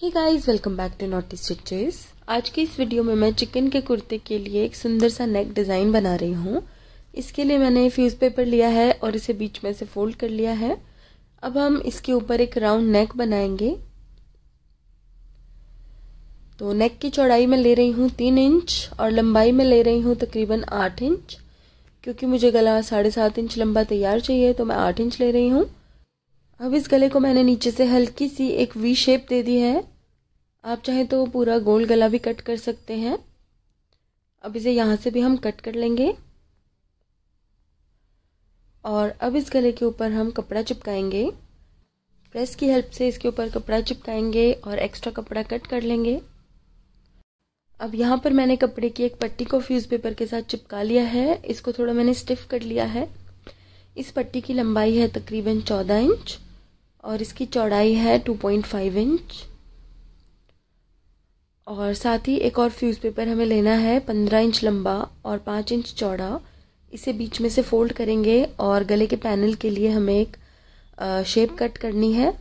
hey guys welcome back to naughty stitches आज की इस वीडियो में मैं चिकन के कुर्ते के लिए एक सुंदर सा नेक डिज़ाइन बना रही हूँ इसके लिए मैंने फ्यूज़ पेपर लिया है और इसे बीच में से फोल्ड कर लिया है अब हम इसके ऊपर एक राउंड नेक बनाएंगे तो नेक की चौड़ाई मैं ले रही हूँ तीन इंच और लंबाई में ले रही हूँ तकरीबन आठ इंच क्योंकि मुझे गला साढ़े सात इंच लंबा तैयार चाहिए तो मैं आठ इंच ले रही हूँ अब इस गले को मैंने नीचे से हल्की सी एक वी शेप दे दी है आप चाहें तो पूरा गोल गला भी कट कर सकते हैं अब इसे यहाँ से भी हम कट कर लेंगे और अब इस गले के ऊपर हम कपड़ा चिपकाएंगे प्रेस की हेल्प से इसके ऊपर कपड़ा चिपकाएंगे और एक्स्ट्रा कपड़ा कट कर लेंगे अब यहाँ पर मैंने कपड़े की एक पट्टी को फ्यूज़ पेपर के साथ चिपका लिया है इसको थोड़ा मैंने स्टिफ कर लिया है इस पट्टी की लंबाई है तकरीबन चौदह इंच और इसकी चौड़ाई है 2.5 इंच और साथ ही एक और फ्यूज़ पेपर हमें लेना है 15 इंच लंबा और 5 इंच चौड़ा इसे बीच में से फोल्ड करेंगे और गले के पैनल के लिए हमें एक शेप कट करनी है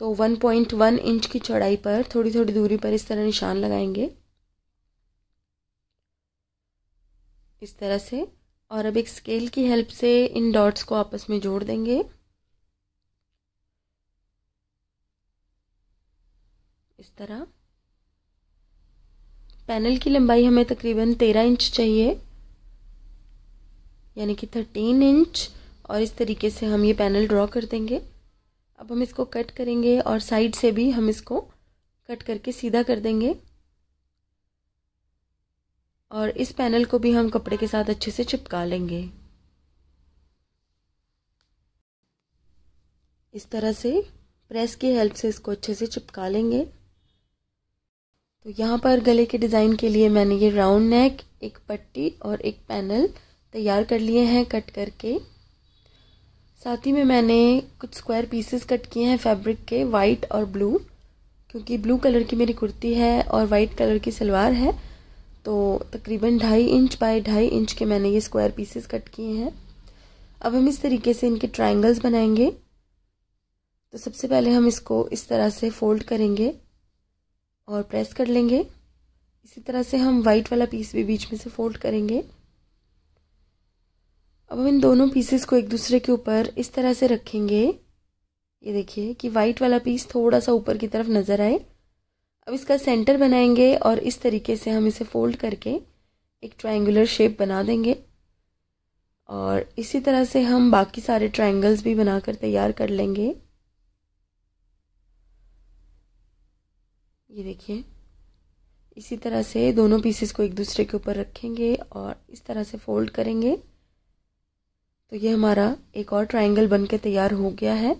तो 1.1 इंच की चौड़ाई पर थोड़ी थोड़ी दूरी पर इस तरह निशान लगाएंगे इस तरह से और अब एक स्केल की हेल्प से इन डॉट्स को आपस में जोड़ देंगे इस तरह पैनल की लंबाई हमें तकरीबन तेरह इंच चाहिए यानी कि थर्टीन इंच और इस तरीके से हम ये पैनल ड्रॉ कर देंगे अब हम इसको कट करेंगे और साइड से भी हम इसको कट करके सीधा कर देंगे और इस पैनल को भी हम कपड़े के साथ अच्छे से चिपका लेंगे इस तरह से प्रेस की हेल्प से इसको अच्छे से चिपका लेंगे तो यहाँ पर गले के डिज़ाइन के लिए मैंने ये राउंड नेक एक पट्टी और एक पैनल तैयार कर लिए हैं कट करके साथ ही में मैंने कुछ स्क्वायर पीसेस कट किए हैं फैब्रिक के वाइट और ब्लू क्योंकि ब्लू कलर की मेरी कुर्ती है और वाइट कलर की सलवार है तो तकरीबन ढाई इंच बाय ढाई इंच के मैंने ये स्क्वायर पीसेस कट किए हैं अब हम इस तरीके से इनके ट्राइंगल्स बनाएंगे तो सबसे पहले हम इसको इस तरह से फोल्ड करेंगे और प्रेस कर लेंगे इसी तरह से हम वाइट वाला पीस भी बीच में से फोल्ड करेंगे अब हम इन दोनों पीसेस को एक दूसरे के ऊपर इस तरह से रखेंगे ये देखिए कि वाइट वाला पीस थोड़ा सा ऊपर की तरफ नज़र आए अब इसका सेंटर बनाएंगे और इस तरीके से हम इसे फोल्ड करके एक ट्रायंगुलर शेप बना देंगे और इसी तरह से हम बाकी सारे ट्रायंगल्स भी बनाकर तैयार कर लेंगे ये देखिए इसी तरह से दोनों पीसेस को एक दूसरे के ऊपर रखेंगे और इस तरह से फोल्ड करेंगे तो ये हमारा एक और ट्रायंगल बनकर तैयार हो गया है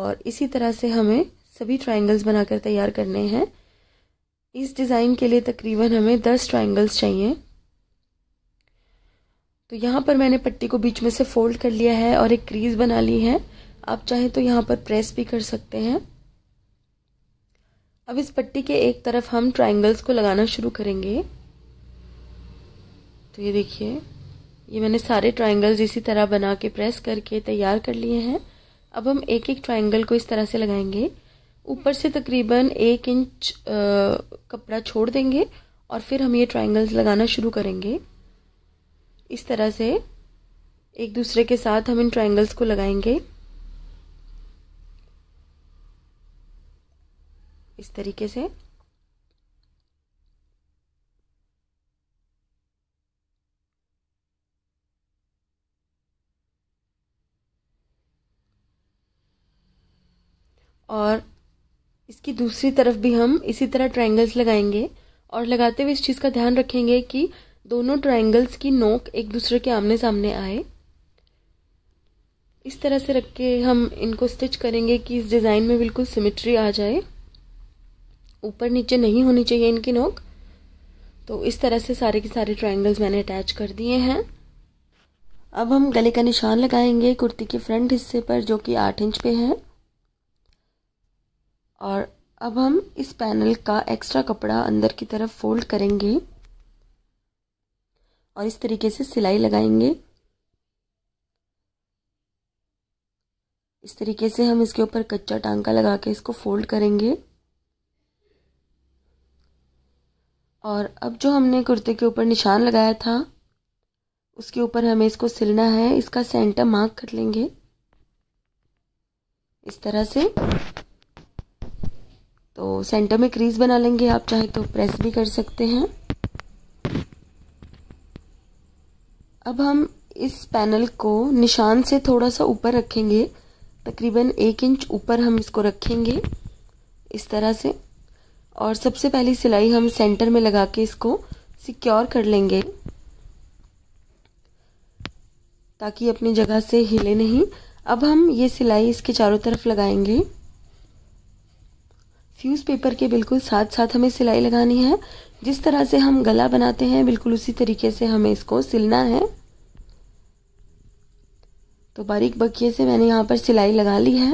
और इसी तरह से हमें सभी ट्रायंगल्स बनाकर तैयार करने हैं इस डिज़ाइन के लिए तकरीबन हमें दस ट्रायंगल्स चाहिए तो यहाँ पर मैंने पट्टी को बीच में से फोल्ड कर लिया है और एक क्रीज बना ली है आप चाहें तो यहाँ पर प्रेस भी कर सकते हैं अब इस पट्टी के एक तरफ हम ट्राइंगल्स को लगाना शुरू करेंगे तो ये देखिए ये मैंने सारे ट्राइंगल्स इसी तरह बना के प्रेस करके तैयार कर लिए हैं अब हम एक एक ट्राइंगल को इस तरह से लगाएंगे ऊपर से तकरीबन एक इंच आ, कपड़ा छोड़ देंगे और फिर हम ये ट्राइंगल्स लगाना शुरू करेंगे इस तरह से एक दूसरे के साथ हम इन ट्राइंगल्स को लगाएंगे इस तरीके से और इसकी दूसरी तरफ भी हम इसी तरह ट्रायंगल्स लगाएंगे और लगाते हुए इस चीज़ का ध्यान रखेंगे कि दोनों ट्रायंगल्स की नोक एक दूसरे के आमने सामने आए इस तरह से रख के हम इनको स्टिच करेंगे कि इस डिज़ाइन में बिल्कुल सिमिट्री आ जाए ऊपर नीचे नहीं होनी चाहिए इनकी नोक तो इस तरह से सारे के सारे ट्राइंगल्स मैंने अटैच कर दिए हैं अब हम गले का निशान लगाएंगे कुर्ती के फ्रंट हिस्से पर जो कि आठ इंच पे है और अब हम इस पैनल का एक्स्ट्रा कपड़ा अंदर की तरफ फोल्ड करेंगे और इस तरीके से सिलाई लगाएंगे इस तरीके से हम इसके ऊपर कच्चा टांका लगा के इसको फोल्ड करेंगे और अब जो हमने कुर्ते के ऊपर निशान लगाया था उसके ऊपर हमें इसको सिलना है इसका सेंटर मार्क कर लेंगे इस तरह से तो सेंटर में क्रीज बना लेंगे आप चाहे तो प्रेस भी कर सकते हैं अब हम इस पैनल को निशान से थोड़ा सा ऊपर रखेंगे तकरीबन एक इंच ऊपर हम इसको रखेंगे इस तरह से और सबसे पहली सिलाई हम सेंटर में लगा के इसको सिक्योर कर लेंगे ताकि अपनी जगह से हिले नहीं अब हम ये सिलाई इसके चारों तरफ लगाएंगे फ्यूज़ पेपर के बिल्कुल साथ साथ हमें सिलाई लगानी है जिस तरह से हम गला बनाते हैं बिल्कुल उसी तरीके से हमें इसको सिलना है तो बारीक बकिए से मैंने यहाँ पर सिलाई लगा ली है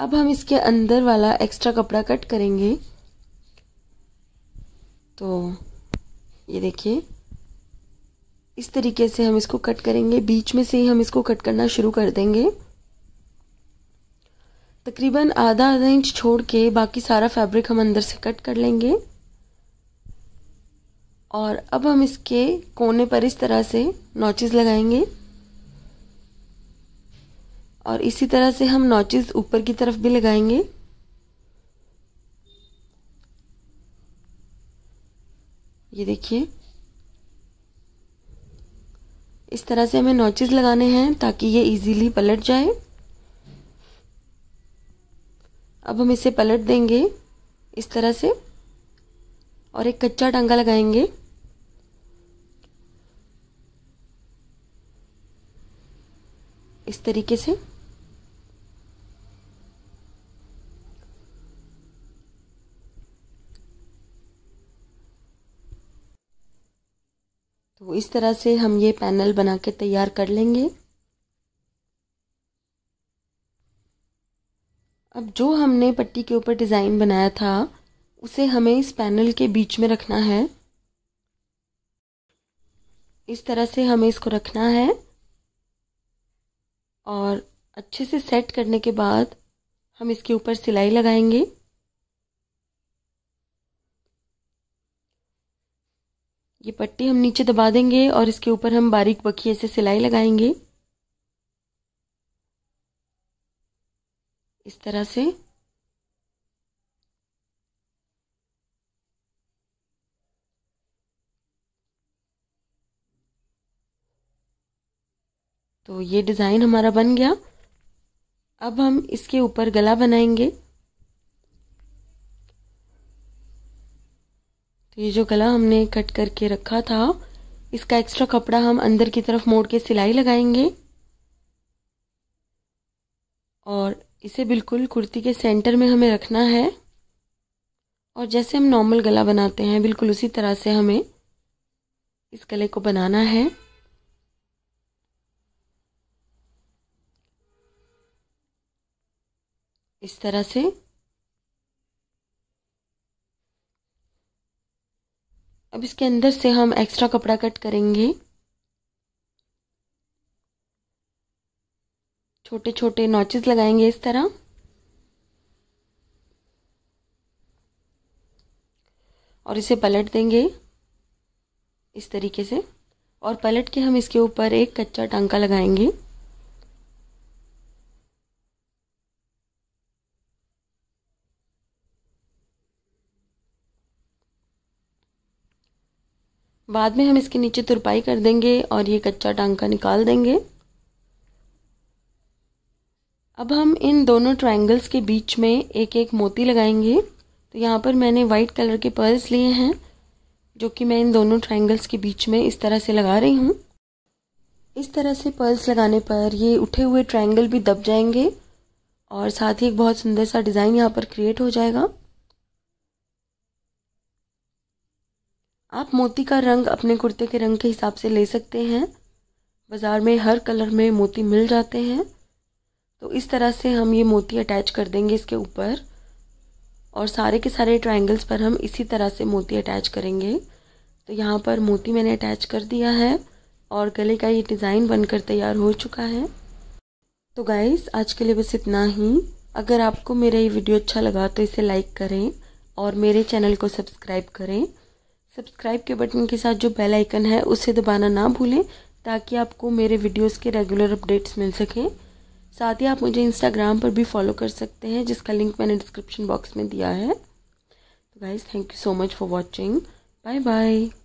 अब हम इसके अंदर वाला एक्स्ट्रा कपड़ा कट करेंगे तो ये देखिए इस तरीके से हम इसको कट करेंगे बीच में से ही हम इसको कट करना शुरू कर देंगे तकरीबन आधा आधा इंच छोड़ के बाकी सारा फैब्रिक हम अंदर से कट कर लेंगे और अब हम इसके कोने पर इस तरह से नॉचेस लगाएंगे और इसी तरह से हम नॉचेस ऊपर की तरफ भी लगाएंगे ये देखिए इस तरह से हमें नॉचेस लगाने हैं ताकि ये इजीली पलट जाए अब हम इसे पलट देंगे इस तरह से और एक कच्चा टांगा लगाएंगे इस तरीके से इस तरह से हम ये पैनल बना के तैयार कर लेंगे अब जो हमने पट्टी के ऊपर डिज़ाइन बनाया था उसे हमें इस पैनल के बीच में रखना है इस तरह से हमें इसको रखना है और अच्छे से सेट करने के बाद हम इसके ऊपर सिलाई लगाएंगे ये पट्टी हम नीचे दबा देंगे और इसके ऊपर हम बारीक बखिए से सिलाई लगाएंगे इस तरह से तो ये डिज़ाइन हमारा बन गया अब हम इसके ऊपर गला बनाएंगे ये जो गला हमने कट करके रखा था इसका एक्स्ट्रा कपड़ा हम अंदर की तरफ मोड़ के सिलाई लगाएंगे और इसे बिल्कुल कुर्ती के सेंटर में हमें रखना है और जैसे हम नॉर्मल गला बनाते हैं बिल्कुल उसी तरह से हमें इस गले को बनाना है इस तरह से अब इसके अंदर से हम एक्स्ट्रा कपड़ा कट करेंगे छोटे छोटे नॉचेस लगाएंगे इस तरह और इसे पलट देंगे इस तरीके से और पलट के हम इसके ऊपर एक कच्चा टांका लगाएंगे बाद में हम इसके नीचे तुरपाई कर देंगे और ये कच्चा टांका निकाल देंगे अब हम इन दोनों ट्रायंगल्स के बीच में एक एक मोती लगाएंगे तो यहाँ पर मैंने वाइट कलर के पर्ल्स लिए हैं जो कि मैं इन दोनों ट्रायंगल्स के बीच में इस तरह से लगा रही हूँ इस तरह से पर्ल्स लगाने पर ये उठे हुए ट्रायंगल भी दब जाएंगे और साथ ही एक बहुत सुंदर सा डिज़ाइन यहाँ पर क्रिएट हो जाएगा आप मोती का रंग अपने कुर्ते के रंग के हिसाब से ले सकते हैं बाज़ार में हर कलर में मोती मिल जाते हैं तो इस तरह से हम ये मोती अटैच कर देंगे इसके ऊपर और सारे के सारे ट्रायंगल्स पर हम इसी तरह से मोती अटैच करेंगे तो यहाँ पर मोती मैंने अटैच कर दिया है और गले का ये डिज़ाइन बनकर तैयार हो चुका है तो गाइस आज के लिए बस इतना ही अगर आपको मेरा ये वीडियो अच्छा लगा तो इसे लाइक करें और मेरे चैनल को सब्सक्राइब करें सब्सक्राइब के बटन के साथ जो बेल आइकन है उसे दबाना ना भूलें ताकि आपको मेरे वीडियोस के रेगुलर अपडेट्स मिल सकें साथ ही आप मुझे इंस्टाग्राम पर भी फॉलो कर सकते हैं जिसका लिंक मैंने डिस्क्रिप्शन बॉक्स में दिया है तो guys thank you so much for watching bye bye